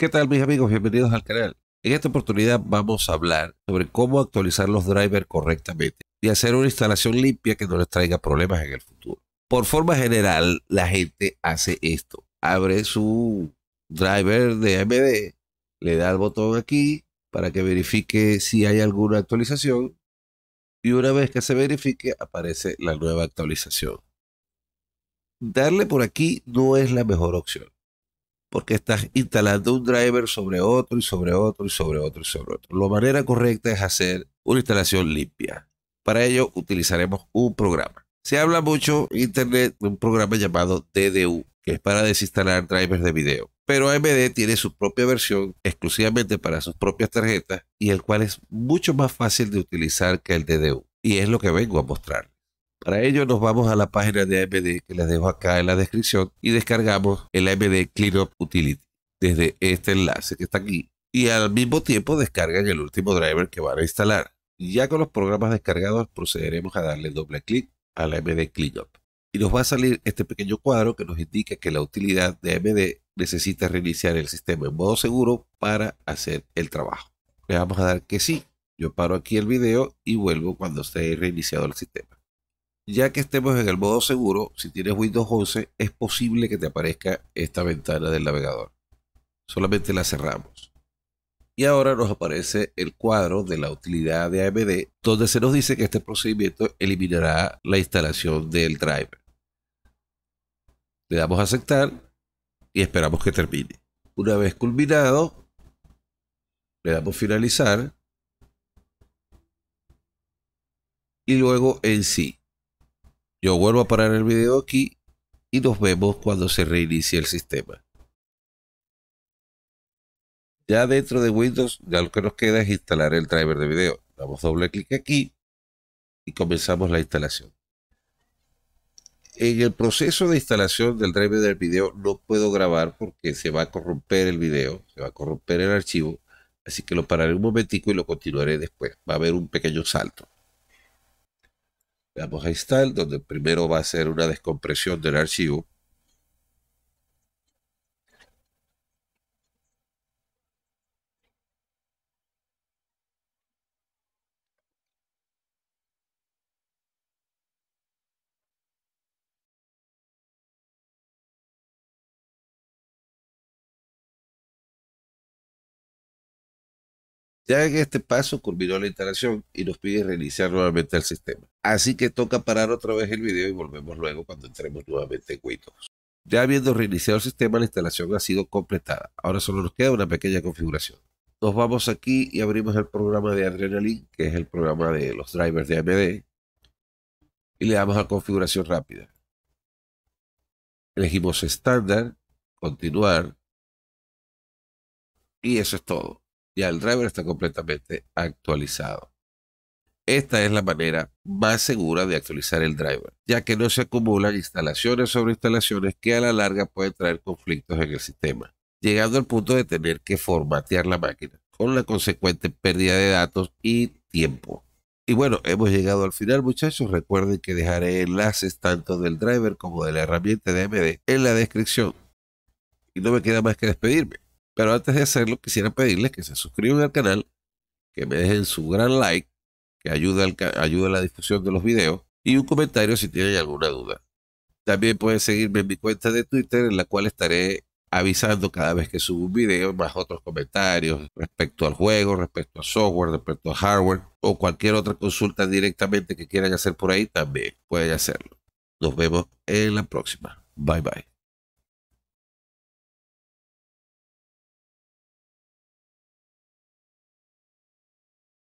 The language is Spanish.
¿Qué tal mis amigos? Bienvenidos al canal. En esta oportunidad vamos a hablar sobre cómo actualizar los drivers correctamente y hacer una instalación limpia que no les traiga problemas en el futuro. Por forma general, la gente hace esto. Abre su driver de AMD, le da el botón aquí para que verifique si hay alguna actualización y una vez que se verifique aparece la nueva actualización. Darle por aquí no es la mejor opción porque estás instalando un driver sobre otro y sobre otro y sobre otro y sobre otro. La manera correcta es hacer una instalación limpia. Para ello utilizaremos un programa. Se habla mucho en Internet de un programa llamado DDU, que es para desinstalar drivers de video. Pero AMD tiene su propia versión exclusivamente para sus propias tarjetas y el cual es mucho más fácil de utilizar que el DDU. Y es lo que vengo a mostrar. Para ello nos vamos a la página de AMD que les dejo acá en la descripción y descargamos el AMD CleanUp Utility desde este enlace que está aquí y al mismo tiempo descargan el último driver que van a instalar. Ya con los programas descargados procederemos a darle doble clic a la AMD CleanUp y nos va a salir este pequeño cuadro que nos indica que la utilidad de AMD necesita reiniciar el sistema en modo seguro para hacer el trabajo. Le vamos a dar que sí. Yo paro aquí el video y vuelvo cuando esté reiniciado el sistema. Ya que estemos en el modo seguro, si tienes Windows 11, es posible que te aparezca esta ventana del navegador. Solamente la cerramos. Y ahora nos aparece el cuadro de la utilidad de AMD, donde se nos dice que este procedimiento eliminará la instalación del driver. Le damos a aceptar y esperamos que termine. Una vez culminado, le damos finalizar y luego en sí. Yo vuelvo a parar el video aquí y nos vemos cuando se reinicie el sistema. Ya dentro de Windows, ya lo que nos queda es instalar el driver de video. Damos doble clic aquí y comenzamos la instalación. En el proceso de instalación del driver del video no puedo grabar porque se va a corromper el video, se va a corromper el archivo, así que lo pararé un momentico y lo continuaré después. Va a haber un pequeño salto. Vamos a install, donde primero va a ser una descompresión del archivo. Ya en este paso culminó la instalación y nos pide reiniciar nuevamente el sistema. Así que toca parar otra vez el video y volvemos luego cuando entremos nuevamente en Windows. Ya habiendo reiniciado el sistema, la instalación ha sido completada. Ahora solo nos queda una pequeña configuración. Nos vamos aquí y abrimos el programa de Adrenaline, que es el programa de los drivers de AMD, y le damos a configuración rápida. Elegimos estándar, continuar, y eso es todo. Ya el driver está completamente actualizado. Esta es la manera más segura de actualizar el driver, ya que no se acumulan instalaciones sobre instalaciones que a la larga pueden traer conflictos en el sistema, llegando al punto de tener que formatear la máquina, con la consecuente pérdida de datos y tiempo. Y bueno, hemos llegado al final muchachos. Recuerden que dejaré enlaces tanto del driver como de la herramienta de AMD en la descripción. Y no me queda más que despedirme. Pero antes de hacerlo, quisiera pedirles que se suscriban al canal, que me dejen su gran like que ayuda, a la difusión de los videos, y un comentario si tienen alguna duda. También pueden seguirme en mi cuenta de Twitter, en la cual estaré avisando cada vez que subo un video, más otros comentarios respecto al juego, respecto a software, respecto a hardware o cualquier otra consulta directamente que quieran hacer por ahí, también pueden hacerlo. Nos vemos en la próxima. Bye bye.